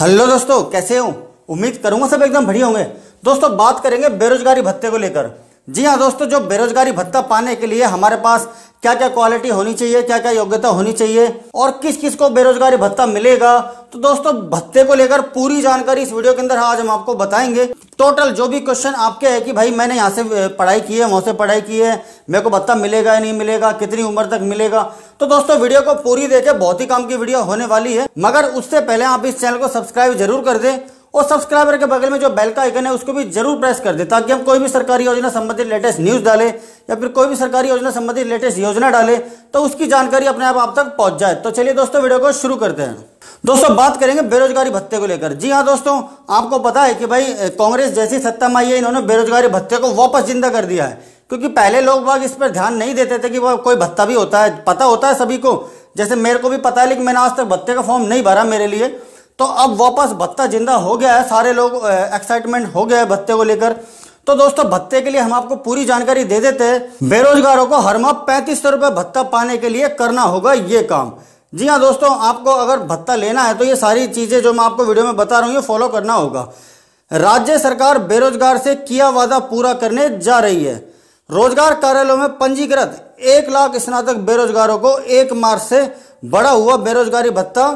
Hello दोस्तों कैसे हो उम्मीद करूंगा सब एकदम बढ़िया होंगे दोस्तों बात करेंगे बेरोजगारी भत्ते को लेकर जी हाँ दोस्तों जो बेरोजगारी भत्ता पाने के लिए हमारे पास क्या क्या क्वालिटी होनी चाहिए क्या क्या योग्यता होनी चाहिए और किस किस को बेरोजगारी भत्ता मिलेगा तो दोस्तों भत्ते को लेकर पूरी जानकारी इस वीडियो के अंदर आज हम आपको बताएंगे टोटल जो भी क्वेश्चन आपके है कि भाई मैंने यहाँ से पढ़ाई की है वहाँ से पढ़ाई की है मेरे को भत्ता मिलेगा या नहीं मिलेगा कितनी उम्र तक मिलेगा तो दोस्तों वीडियो को पूरी देखे बहुत ही काम की वीडियो होने वाली है मगर उससे पहले आप इस चैनल को सब्सक्राइब जरूर कर दें और सब्सक्राइबर के बगल में जो बेल का आइकन है उसको भी जरूर प्रेस कर दे ताकि हम कोई भी सरकारी योजना संबंधित लेटेस्ट न्यूज़ डाले या फिर कोई भी सरकारी योजना संबंधित लेटेस्ट योजना डाले तो उसकी जानकारी अपने आप आप तक पहुंच जाए तो चलिए दोस्तों वीडियो को शुरू करते हैं दोस्तों बात करेंगे बेरोजगारी भत्ते को लेकर जी हाँ दोस्तों आपको पता है कि भाई कांग्रेस जैसी सत्ता में आई है इन्होंने बेरोजगारी भत्ते को वापस जिंदा कर दिया है क्योंकि पहले लोग बाग इस पर ध्यान नहीं देते थे कि वह कोई भत्ता भी होता है पता होता है सभी को जैसे मेरे को भी पता है लेकिन मैंने आज तक भत्ते का फॉर्म नहीं भरा मेरे लिए तो अब वापस भत्ता जिंदा हो गया है सारे लोग एक्साइटमेंट हो गया है भत्ते को लेकर तो दोस्तों भत्ते के लिए हम आपको पूरी जानकारी दे देते हैं हम्म। बेरोजगारों को हर माह पैंतीस सौ रुपए भत्ता पाने के लिए करना होगा ये काम जी हाँ दोस्तों आपको अगर भत्ता लेना है तो ये सारी चीज़ें जो मैं आपको वीडियो में बता रहा हूँ ये फॉलो करना होगा राज्य सरकार बेरोजगार से किया वादा पूरा करने जा रही है रोजगार कार्यालयों में पंजीकृत एक लाख स्नातक बेरोजगारों को एक मार्च से बढ़ा हुआ बेरोजगारी भत्ता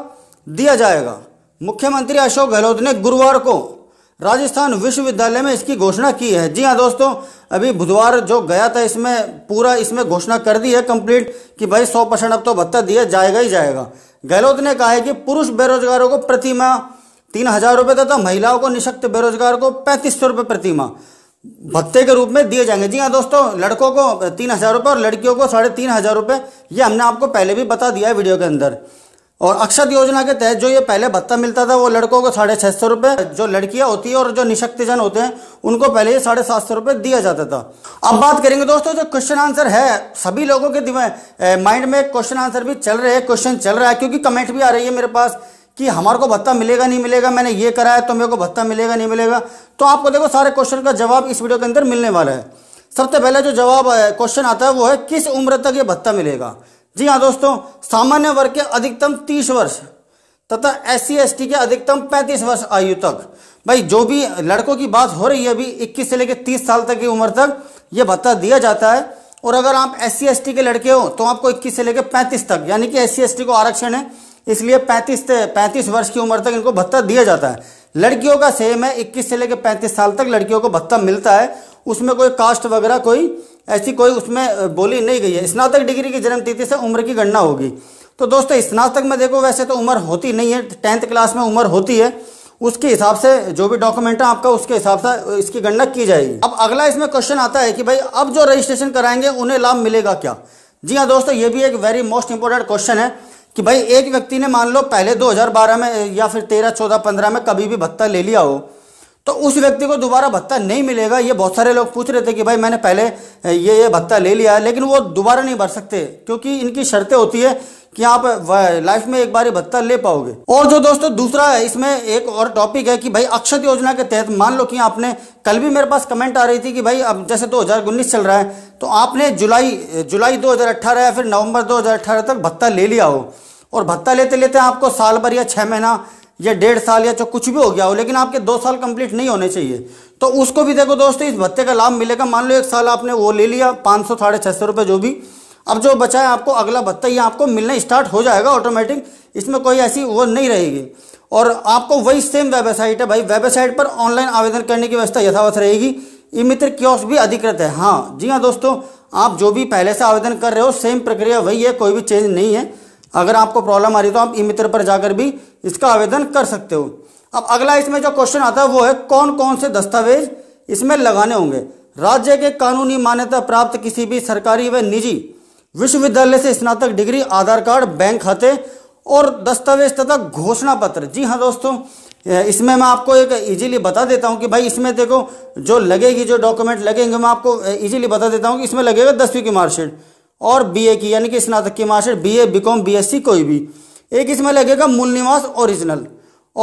दिया जाएगा मुख्यमंत्री अशोक गहलोत ने गुरुवार को राजस्थान विश्वविद्यालय में इसकी घोषणा की है जी हाँ दोस्तों अभी बुधवार जो गया था इसमें पूरा इसमें घोषणा कर दी है कंप्लीट कि भाई 100 परसेंट अब तो भत्ता दिया जाएगा ही जाएगा गहलोत ने कहा है कि पुरुष बेरोजगारों को प्रतिमा तीन हजार रुपये तथा महिलाओं को निशक्त बेरोजगार को पैंतीस सौ रुपये प्रतिमा भत्ते के रूप में दिए जाएंगे जी हाँ दोस्तों लड़कों को तीन हजार रुपये और लड़कियों को साढ़े तीन हजार रुपये ये हमने आपको पहले भी बता दिया है वीडियो के अंदर और अक्षत योजना के तहत जो ये पहले भत्ता मिलता था वो लड़कों को साढ़े छह सौ रुपए जो लड़कियां होती है और जो निशक्तिजन होते हैं उनको पहले ही साढ़े सात सौ रुपए दिया जाता था अब बात करेंगे दोस्तों जो क्वेश्चन आंसर है सभी लोगों के माइंड में क्वेश्चन आंसर भी चल रहे हैं क्वेश्चन चल रहा है क्योंकि कमेंट भी आ रही है मेरे पास कि हमारे को भत्ता मिलेगा नहीं मिलेगा मैंने ये करा है तो मेरे को भत्ता मिलेगा नहीं मिलेगा तो आपको देखो सारे क्वेश्चन का जवाब इस वीडियो के अंदर मिलने वाला है सबसे पहले जो जवाब क्वेश्चन आता है वो है किस उम्र तक ये भत्ता मिलेगा जी हाँ दोस्तों सामान्य वर्ग के अधिकतम तीस वर्ष तथा एस सी के अधिकतम 35 वर्ष आयु तक भाई जो भी लड़कों की बात हो रही है अभी 21 से लेकर 30 साल तक की उम्र तक ये भत्ता दिया जाता है और अगर आप एस सी के लड़के हो तो आपको 21 से लेकर 35 तक यानी कि एस सी को आरक्षण है इसलिए 35 पैंतीस वर्ष की उम्र तक इनको भत्ता दिया जाता है लड़कियों का सेम है इक्कीस से लेकर पैंतीस साल तक लड़कियों को भत्ता मिलता है उसमें कोई कास्ट वगैरह कोई ऐसी कोई उसमें बोली नहीं गई है स्नातक डिग्री की जन्मतिथि से उम्र की गणना होगी तो दोस्तों स्नातक में देखो वैसे तो उम्र होती नहीं है टेंथ क्लास में उम्र होती है उसके हिसाब से जो भी डॉक्यूमेंट है आपका उसके हिसाब से इसकी गणना की जाएगी अब अगला इसमें क्वेश्चन आता है कि भाई अब जो रजिस्ट्रेशन कराएंगे उन्हें लाभ मिलेगा क्या जी हाँ दोस्तों ये भी एक वेरी मोस्ट इंपॉर्टेंट क्वेश्चन है कि भाई एक व्यक्ति ने मान लो पहले 2012 में या फिर 13, 14, 15 में कभी भी भत्ता ले लिया हो तो उस व्यक्ति को दोबारा भत्ता नहीं मिलेगा ये बहुत सारे लोग पूछ रहे थे कि भाई मैंने पहले ये ये भत्ता ले लिया है लेकिन वो दोबारा नहीं भर सकते क्योंकि इनकी शर्तें होती है कि आप लाइफ में एक बार ही भत्ता ले पाओगे और जो दोस्तों दूसरा है इसमें एक और टॉपिक है कि भाई अक्षत योजना के तहत मान लो कि आपने कल भी मेरे पास कमेंट आ रही थी कि भाई अब जैसे उन्नीस चल रहा है तो आपने जुलाई जुलाई 2018 या फिर नवंबर अठारह तक भत्ता ले लिया हो और भत्ता लेते लेते आपको साल भर या छः महीना या डेढ़ साल या जो कुछ भी हो गया हो लेकिन आपके दो साल कंप्लीट नहीं होने चाहिए तो उसको भी देखो दोस्तों इस भत्ते का लाभ मिलेगा मान लो एक साल आपने वो ले लिया पाँच सौ साढ़े छः सौ रुपये जो भी अब जो बचा है आपको अगला भत्ता ये आपको मिलना स्टार्ट हो जाएगा ऑटोमेटिक इसमें कोई ऐसी वो नहीं रहेगी और आपको वही सेम वेबसाइट है भाई वेबसाइट पर ऑनलाइन आवेदन करने की व्यवस्था यथावत रहेगी ई मित्र क्योस भी अधिकृत है हाँ जी हाँ दोस्तों आप जो भी पहले से आवेदन कर रहे हो सेम प्रक्रिया वही है कोई भी चेंज नहीं है अगर आपको प्रॉब्लम आ रही तो आप ई मित्र पर जाकर भी इसका आवेदन कर सकते हो अब अगला इसमें जो क्वेश्चन आता है वो है कौन कौन से दस्तावेज इसमें लगाने होंगे राज्य के कानूनी मान्यता प्राप्त किसी भी सरकारी व निजी विश्वविद्यालय से स्नातक डिग्री आधार कार्ड बैंक खाते और दस्तावेज तथा घोषणा पत्र जी हाँ दोस्तों इसमें मैं आपको एक इजीली बता देता हूँ कि भाई इसमें देखो जो लगेगी जो डॉक्यूमेंट लगेंगे मैं आपको इजीली बता देता हूँ कि इसमें लगेगा दसवीं की मार्कशीट और बीए की यानी कि स्नातक की मास्टर बीए बीकॉम बीएससी कोई भी एक इसमें लगेगा मूल निवास ओरिजिनल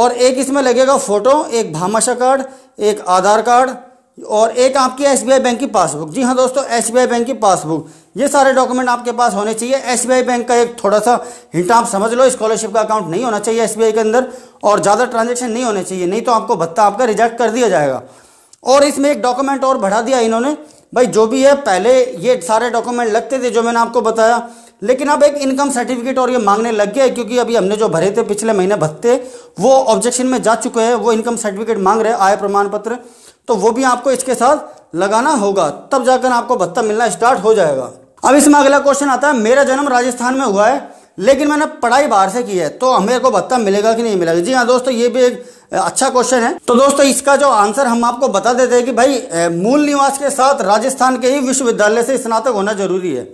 और एक इसमें लगेगा फोटो एक भामाशा कार्ड एक आधार कार्ड और एक आपकी एस बैंक की पासबुक जी हाँ दोस्तों एस बैंक की पासबुक ये सारे डॉक्यूमेंट आपके पास होने चाहिए एस बैंक का एक थोड़ा सा हिंट आप समझ लो स्कॉलरशिप का अकाउंट नहीं होना चाहिए एस के अंदर और ज़्यादा ट्रांजेक्शन नहीं होने चाहिए नहीं तो आपको भत्ता आपका रिजेक्ट कर दिया जाएगा और इसमें एक डॉक्यूमेंट और बढ़ा दिया इन्होंने भाई जो भी है पहले ये सारे डॉक्यूमेंट लगते थे जो मैंने आपको बताया लेकिन अब एक इनकम सर्टिफिकेट और ये मांगने लग गया है क्योंकि अभी हमने जो भरे थे पिछले महीने भत्ते वो ऑब्जेक्शन में जा चुके हैं वो इनकम सर्टिफिकेट मांग रहे हैं आय प्रमाण पत्र तो वो भी आपको इसके साथ लगाना होगा तब जाकर आपको भत्ता मिलना स्टार्ट हो जाएगा अब इसमें अगला क्वेश्चन आता है मेरा जन्म राजस्थान में हुआ है लेकिन मैंने पढ़ाई बाहर से की है तो हमें को भत्ता मिलेगा कि नहीं मिलेगा जी हाँ दोस्तों ये भी एक अच्छा क्वेश्चन है तो दोस्तों इसका जो आंसर हम आपको बता देते हैं कि भाई मूल निवास के साथ राजस्थान के ही विश्वविद्यालय से स्नातक होना जरूरी है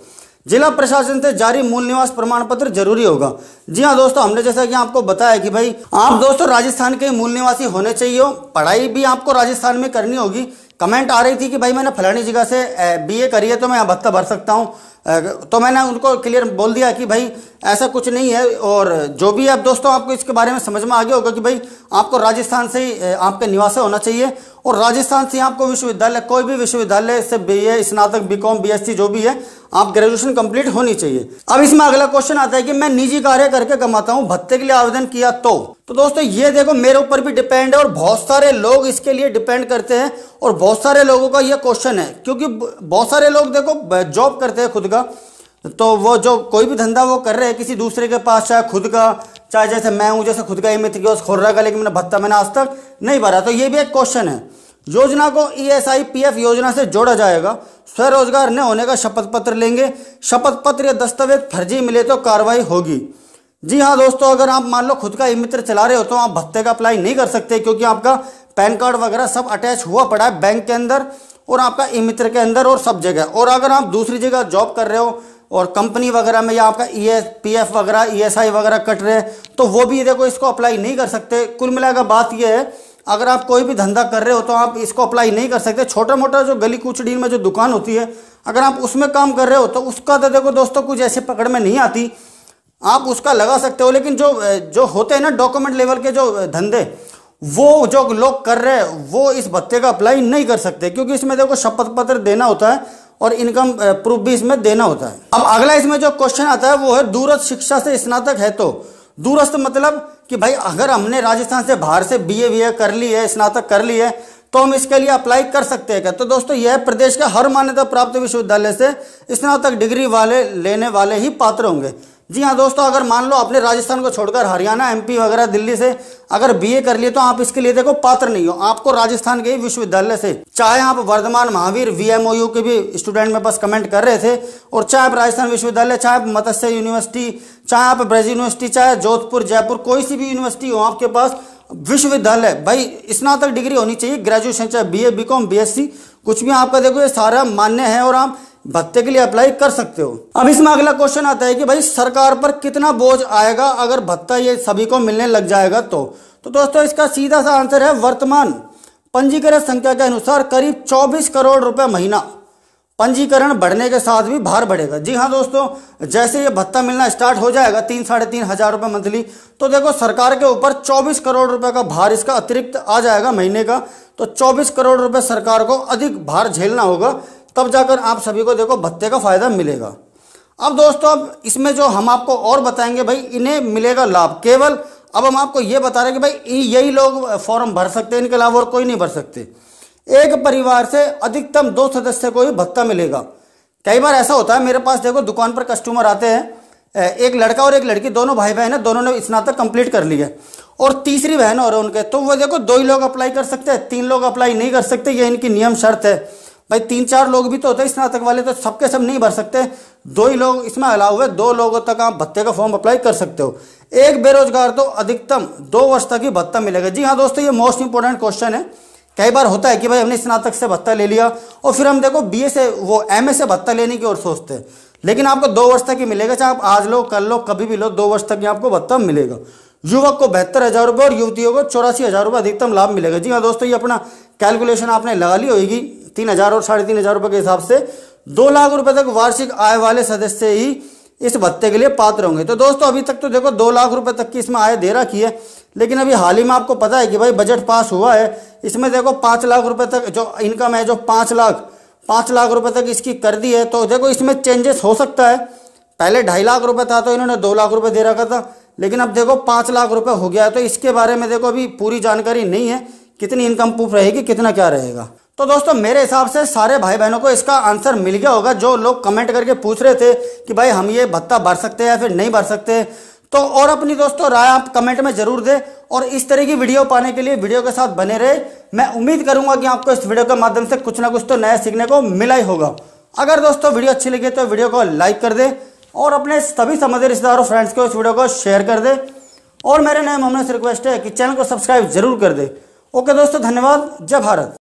जिला प्रशासन से जारी मूल निवास प्रमाण पत्र जरूरी होगा जी हाँ दोस्तों हमने जैसा कि आपको बताया कि भाई आप दोस्तों राजस्थान के मूल निवासी होने चाहिए हो पढ़ाई भी आपको राजस्थान में करनी होगी कमेंट आ रही थी कि भाई मैंने फलानी जगह से बीए करी है तो मैं भत्ता भर सकता हूँ तो मैंने उनको क्लियर बोल दिया कि भाई ऐसा कुछ नहीं है और जो भी आप दोस्तों आपको इसके बारे में समझ में आ गया होगा कि भाई आपको राजस्थान से ही आपके निवास होना चाहिए और राजस्थान से आपको विश्वविद्यालय कोई भी विश्वविद्यालय से बी ए स्नातक बी कॉम बी जो भी है आप ग्रेजुएशन कंप्लीट होनी चाहिए अब इसमें अगला क्वेश्चन आता है कि मैं निजी कार्य करके कमाता हूँ भत्ते के लिए आवेदन किया तो तो दोस्तों ये देखो मेरे ऊपर भी डिपेंड है और बहुत सारे लोग इसके लिए डिपेंड करते हैं और बहुत सारे लोगों का यह क्वेश्चन है क्योंकि बहुत सारे लोग देखो जॉब करते हैं खुद का होगा तो वो जो कोई भी धंधा वो कर रहे हैं किसी दूसरे के पास चाहे खुद का चाहे जैसे मैं हूँ जैसे खुद का ही मित्र गया खोर्रा का लेकिन मैंने भत्ता मैंने आज तक नहीं भरा तो ये भी एक क्वेश्चन है योजना को ई e पीएफ योजना से जोड़ा जाएगा स्वरोजगार न होने का शपथ पत्र लेंगे शपथ पत्र या दस्तावेज फर्जी मिले तो कार्रवाई होगी जी हाँ दोस्तों अगर आप मान लो खुद का ई मित्र चला रहे हो तो आप भत्ते का अप्लाई नहीं कर सकते क्योंकि आपका पैन कार्ड वगैरह सब अटैच हुआ पड़ा है बैंक के अंदर और आपका ई मित्र के अंदर और सब जगह और अगर आप दूसरी जगह जॉब कर रहे हो और कंपनी वगैरह में या आपका ई एस पी एफ वगैरह ई एस आई वगैरह कट रहे हैं तो वो भी देखो इसको अप्लाई नहीं कर सकते कुल मिलाकर बात यह है अगर आप कोई भी धंधा कर रहे हो तो आप इसको अप्लाई नहीं कर सकते छोटा मोटा जो गली कुचड़ी में जो दुकान होती है अगर आप उसमें काम कर रहे हो तो उसका तो देखो दोस्तों कुछ ऐसे पकड़ में नहीं आती आप उसका लगा सकते हो लेकिन जो जो होते हैं ना डॉक्यूमेंट लेवल के जो धंधे वो जो लोग कर रहे हैं वो इस भत्ते का अप्लाई नहीं कर सकते क्योंकि इसमें देखो शपथ पत्र देना होता है और इनकम प्रूफ भी इसमें देना होता है अब अगला इसमें जो क्वेश्चन आता है वो है दूरस्थ शिक्षा से स्नातक है तो दूरस्थ मतलब कि भाई अगर हमने राजस्थान से बाहर से बीए ए कर ली है स्नातक कर ली है तो हम इसके लिए अप्लाई कर सकते हैं क्या तो दोस्तों यह प्रदेश के हर मान्यता प्राप्त विश्वविद्यालय से स्नातक डिग्री वाले लेने वाले ही पात्र होंगे जी हाँ दोस्तों अगर मान लो आपने राजस्थान को छोड़कर हरियाणा एमपी वगैरह दिल्ली से अगर बीए कर लिए तो आप इसके लिए देखो पात्र नहीं हो आपको राजस्थान के विश्वविद्यालय से चाहे आप वर्धमान महावीर वीएमओयू के भी स्टूडेंट में बस कमेंट कर रहे थे और चाहे आप राजस्थान विश्वविद्यालय चाहे आप मत्स्य यूनिवर्सिटी चाहे आप ब्रज यूनिवर्सिटी चाहे जोधपुर जयपुर कोई सी भी यूनिवर्सिटी हो आपके पास विश्वविद्यालय भाई स्नातक डिग्री होनी चाहिए ग्रेजुएशन चाहे B A B Com B S C कुछ भी आपका देखो ये सारा मान्य है और आप भत्ते के लिए अप्लाई कर सकते हो अब इसमें अगला क्वेश्चन आता है कि भाई सरकार पर कितना बोझ आएगा अगर भत्ता ये सभी को मिलने लग जाएगा तो तो दोस्तों इसका सीधा सा आंसर है वर्तमान पंजीकरण संख्या के अनुसार करीब 24 करोड़ रुपए महीना पंजीकरण बढ़ने के साथ भी भार बढ़ेगा जी हाँ दोस्तों जैसे ये भत्ता मिलना स्टार्ट हो जाएगा तीन साढ़े तीन हजार रुपये मंथली तो देखो सरकार के ऊपर 24 करोड़ रुपए का भार इसका अतिरिक्त आ जाएगा महीने का तो 24 करोड़ रुपए सरकार को अधिक भार झेलना होगा तब जाकर आप सभी को देखो भत्ते का फ़ायदा मिलेगा अब दोस्तों अब इसमें जो हम आपको और बताएंगे भाई इन्हें मिलेगा लाभ केवल अब हम आपको ये बता रहे हैं कि भाई यही लोग फॉर्म भर सकते हैं इनके अलावा और कोई नहीं भर सकते एक परिवार से अधिकतम दो सदस्य को ही भत्ता मिलेगा कई बार ऐसा होता है मेरे पास देखो दुकान पर कस्टमर आते हैं एक लड़का और एक लड़की दोनों भाई बहन है दोनों ने स्नातक कंप्लीट कर लिया है और तीसरी बहन और उनके तो वो देखो दो ही लोग अप्लाई कर सकते हैं तीन लोग अप्लाई नहीं कर सकते ये इनकी नियम शर्त है भाई तीन चार लोग भी तो होते हैं स्नातक वाले तो सबके सब नहीं भर सकते दो ही लोग इसमें अलाव हुए दो लोगों तक आप भत्ते का फॉर्म अप्लाई कर सकते हो एक बेरोजगार तो अधिकतम दो वर्ष तक ही भत्ता मिलेगा जी हाँ दोस्तों ये मोस्ट इंपॉर्टेंट क्वेश्चन है कई बार होता है कि भाई हमने स्नातक से भत्ता ले लिया और फिर हम देखो बी से वो एम से भत्ता लेने की ओर सोचते हैं लेकिन आपको दो वर्ष तक ही मिलेगा चाहे आप आज लो कल लो कभी भी लो दो वर्ष तक ही आपको भत्ता मिलेगा युवक को बहत्तर हज़ार रुपये और युवतियों को चौरासी हज़ार रुपये अधिकतम लाभ मिलेगा जी हाँ दोस्तों ये अपना कैलकुलेशन आपने लगा ली होगी तीन हजार और साढ़े तीन हजार रुपए के हिसाब से दो लाख रुपए तक वार्षिक आय वाले सदस्य ही इस भत्ते के लिए पात्र होंगे तो दोस्तों अभी तक तो देखो दो लाख रुपए तक की इसमें आय दे रखी है लेकिन अभी हाल ही में आपको पता है कि भाई बजट पास हुआ है इसमें देखो पांच लाख रुपए तक जो इनकम है जो पांच लाख पांच लाख रुपए तक इसकी कर दी है तो देखो इसमें चेंजेस हो सकता है पहले ढाई लाख रुपए था तो इन्होंने दो लाख रुपए दे रखा था लेकिन अब देखो पांच लाख रुपए हो गया है तो इसके बारे में देखो अभी पूरी जानकारी नहीं है कितनी इनकम प्रूफ रहेगी कितना क्या रहेगा तो दोस्तों मेरे हिसाब से सारे भाई बहनों को इसका आंसर मिल गया होगा जो लोग कमेंट करके पूछ रहे थे कि भाई हम ये भत्ता भर सकते हैं या फिर नहीं भर सकते तो और अपनी दोस्तों राय आप कमेंट में जरूर दें और इस तरह की वीडियो पाने के लिए वीडियो के साथ बने रहे मैं उम्मीद करूंगा कि आपको इस वीडियो के माध्यम से कुछ ना कुछ तो नया सीखने को मिला ही होगा अगर दोस्तों वीडियो अच्छी लगी तो वीडियो को लाइक कर दे और अपने सभी समझे रिश्तेदारों फ्रेंड्स को इस वीडियो को शेयर कर दे और मेरे नए मामले से रिक्वेस्ट है कि चैनल को सब्सक्राइब जरूर कर दे ओके दोस्तों धन्यवाद जय भारत